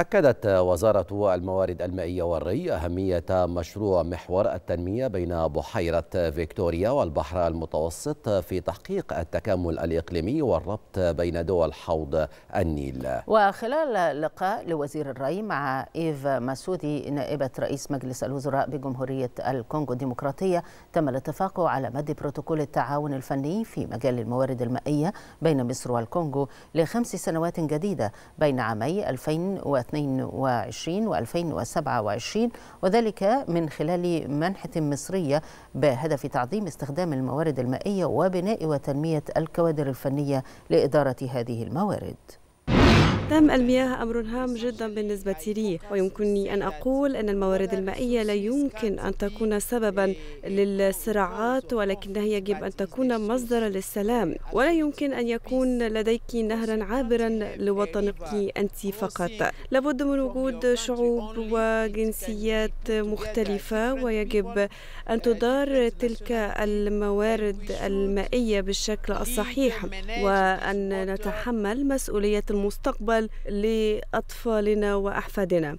أكدت وزارة الموارد المائية والري أهمية مشروع محور التنمية بين بحيرة فيكتوريا والبحر المتوسط في تحقيق التكامل الإقليمي والربط بين دول حوض النيل وخلال لقاء لوزير الري مع إيف ماسودي نائبة رئيس مجلس الوزراء بجمهورية الكونغو الديمقراطية تم الاتفاق على مد بروتوكول التعاون الفني في مجال الموارد المائية بين مصر والكونغو لخمس سنوات جديدة بين عامي 2000 2022 و2027 وذلك من خلال منحة مصرية بهدف تعظيم استخدام الموارد المائية وبناء وتنمية الكوادر الفنية لإدارة هذه الموارد دم المياه أمر هام جدا بالنسبة لي ويمكنني أن أقول أن الموارد المائية لا يمكن أن تكون سببا للصراعات ولكنها يجب أن تكون مصدرا للسلام ولا يمكن أن يكون لديك نهرا عابرا لوطنك أنت فقط لابد من وجود شعوب وجنسيات مختلفة ويجب أن تدار تلك الموارد المائية بالشكل الصحيح وأن نتحمل مسؤولية المستقبل الأطفال لأطفالنا وأحفادنا